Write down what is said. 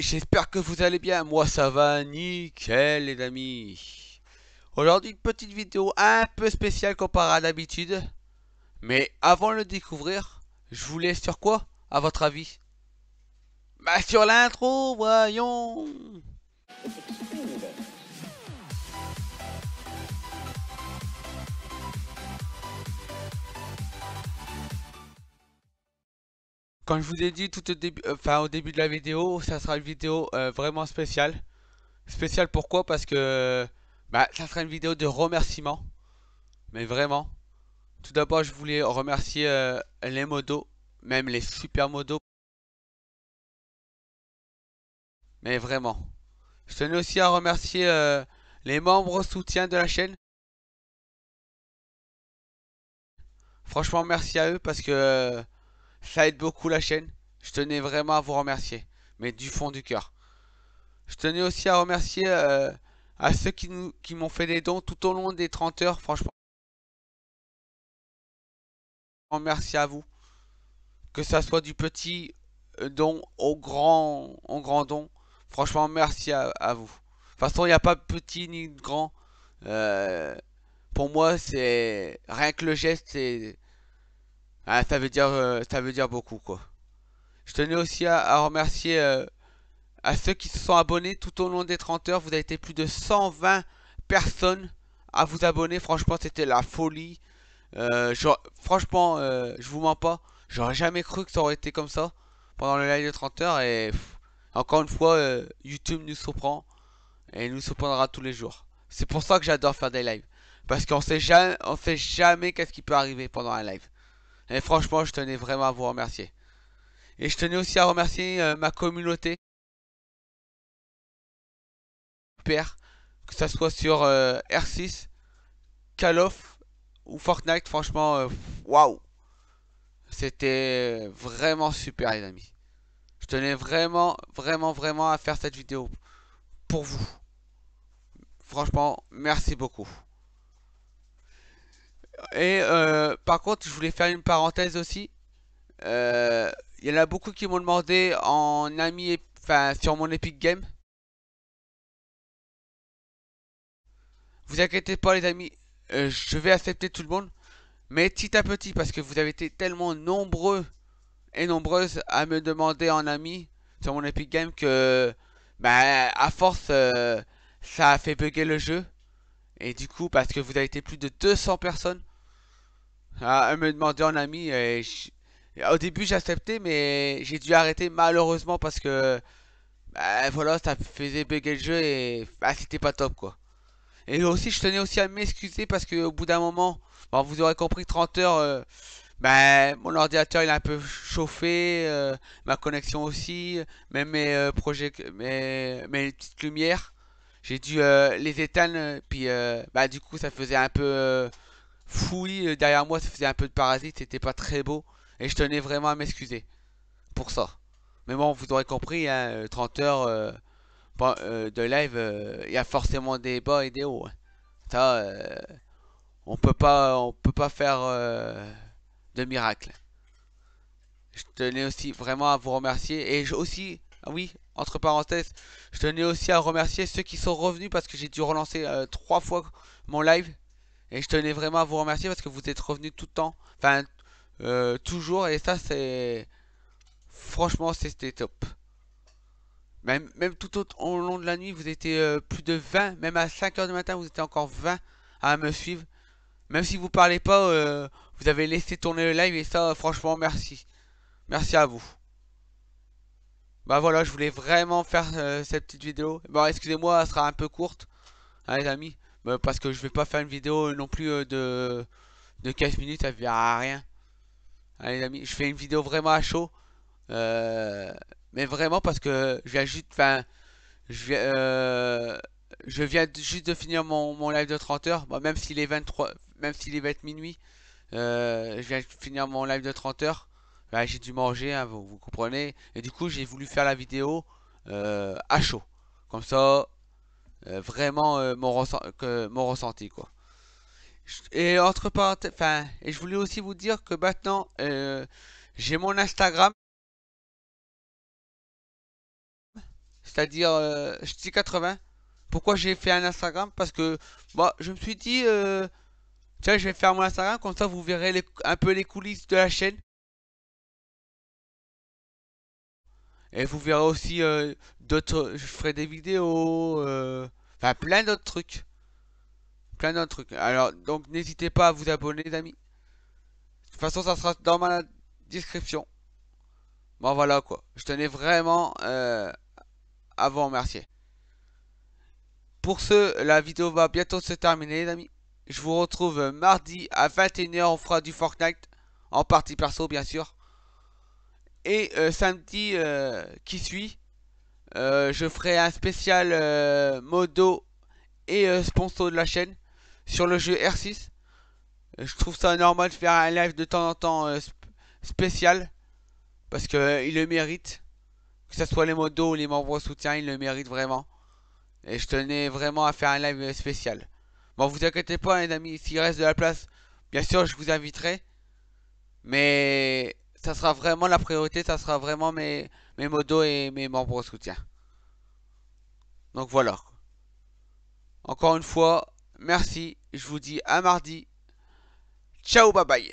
J'espère que vous allez bien, moi ça va nickel les amis Aujourd'hui une petite vidéo un peu spéciale comparée à d'habitude Mais avant de le découvrir, je vous laisse sur quoi à votre avis Bah sur l'intro, voyons Comme je vous ai dit tout au début, euh, enfin, au début de la vidéo, ça sera une vidéo euh, vraiment spéciale. Spéciale pourquoi Parce que bah, ça sera une vidéo de remerciement. Mais vraiment. Tout d'abord, je voulais remercier euh, les modos, même les super modos. Mais vraiment. Je tenais aussi à remercier les membres soutien de la chaîne. Franchement, merci à eux parce que ça aide beaucoup la chaîne. Je tenais vraiment à vous remercier. Mais du fond du cœur. Je tenais aussi à remercier euh, à ceux qui, qui m'ont fait des dons tout au long des 30 heures. Franchement. Merci à vous. Que ça soit du petit euh, don au grand, grand don. Franchement, merci à, vous. De toute façon, il n'y a pas de petit ni de grand. Euh, pour moi, c'est rien que le geste, c'est ah, ça veut dire, euh, ça veut dire beaucoup, quoi. Je tenais aussi à, remercier euh, à ceux qui se sont abonnés tout au long des 30 heures. Vous avez été plus de 120 personnes à vous abonner. Franchement, c'était la folie. Euh, franchement, je vous mens pas. J'aurais jamais cru que ça aurait été comme ça pendant le live de 30 heures. Et encore une fois, YouTube nous surprend et nous surprendra tous les jours. C'est pour ça que j'adore faire des lives. Parce qu'on sait jamais, on sait jamais qu'est-ce qui peut arriver pendant un live. Et franchement, je tenais vraiment à vous remercier. Et je tenais aussi à remercier euh, ma communauté. Père, que ça soit sur euh, R6, Call of ou Fortnite, franchement, euh, waouh C'était vraiment super les amis. Je tenais vraiment, vraiment, vraiment à faire cette vidéo pour vous. Franchement, merci beaucoup. Et euh, par contre, je voulais faire une parenthèse aussi. Il euh, y en a beaucoup qui m'ont demandé en ami, enfin sur mon Epic Game. Vous inquiétez pas les amis, euh, je vais accepter tout le monde. Mais petit à petit, parce que vous avez été tellement nombreux et nombreuses à me demander en ami sur mon Epic Game que, bah, à force, ça a fait bugger le jeu. Et du coup, parce que vous avez été plus de 200 personnes ah, elle me demandait en ami et au début j'acceptais mais j'ai dû arrêter malheureusement parce que bah, voilà ça faisait bugger le jeu et ah, c'était pas top quoi. Et aussi je tenais aussi à m'excuser parce que au bout d'un moment, vous aurez compris 30 heures euh, bah, mon ordinateur il a un peu chauffé, euh, ma connexion aussi, même mes euh, projets mes, petites lumières, j'ai dû les éteindre, puis bah, du coup ça faisait un peu fouillis euh, derrière moi, ça faisait un peu de parasite, c'était pas très beau. Et je tenais vraiment à m'excuser pour ça. Mais bon, vous aurez compris, hein, 30 euh, heures euh, de live, il y a forcément des bas et des hauts. Hein. Ça, on peut pas, on peut pas faire de miracle. Je tenais aussi vraiment à vous remercier et je, aussi, ah oui, entre parenthèses, je tenais aussi à remercier ceux qui sont revenus parce que j'ai dû relancer trois fois mon live et je tenais vraiment à vous remercier parce que vous êtes revenus tout le temps. Enfin, euh, toujours. Et ça, c'est... Franchement, c'était top. Même, tout au, long de la nuit, vous étiez euh, plus de 20. Même à 5h du matin, vous étiez encore 20 à me suivre. Même si vous parlez pas, euh, vous avez laissé tourner le live. Et ça, franchement, merci. Merci à vous. Bah voilà, je voulais vraiment faire euh, cette petite vidéo. Bon, excusez-moi, elle sera un peu courte. Hein, les amis parce que je vais pas faire une vidéo non plus euh, de, 15 minutes, ça ne à rien. Allez les amis, je fais une vidéo vraiment à chaud. Euh, mais vraiment parce que je viens juste, je euh, juste de finir mon, live de 30 heures. même s'il est 23, même s'il est 20 minuit, je viens de finir mon live de 30 heures. j'ai dû manger, hein, vous, vous, comprenez. Et du coup, j'ai voulu faire la vidéo à chaud. Comme ça, euh, vraiment euh, mon, mon ressenti quoi. Et entre parenthèses, enfin, et je voulais aussi vous dire que maintenant, euh, j'ai mon Instagram. C'est-à-dire, je dis 80. Pourquoi j'ai fait un Instagram Parce que, moi bah, je me suis dit, tiens, je vais faire mon Instagram, comme ça vous verrez un peu les coulisses de la chaîne. Et vous verrez aussi euh, d'autres... Je ferai des vidéos. Euh, enfin, plein d'autres trucs. Plein d'autres trucs. Alors, donc, n'hésitez pas à vous abonner, les amis. De toute façon, ça sera dans ma description. Bon, voilà, quoi. Je tenais vraiment euh, à vous remercier. Pour ce, la vidéo va bientôt se terminer, les amis. Je vous retrouve mardi à 21h, on fera du Fortnite. En partie perso, bien sûr. Et euh, samedi euh, qui suit, euh, je ferai un spécial modo et sponsor de la chaîne sur le jeu R6. Je trouve ça normal de faire un live de temps en temps spécial parce qu'il il le mérite. Que ce soit les modos ou les membres soutien, il le mérite vraiment. Et je tenais vraiment à faire un live spécial. Bon, vous inquiétez pas, hein, les amis, s'il reste de la place, bien sûr, je vous inviterai. Mais ça sera vraiment la priorité, ça sera vraiment mes, mes modos et mes membres au soutien. Donc voilà. Encore une fois, merci. Je vous dis à mardi. Ciao, bye bye.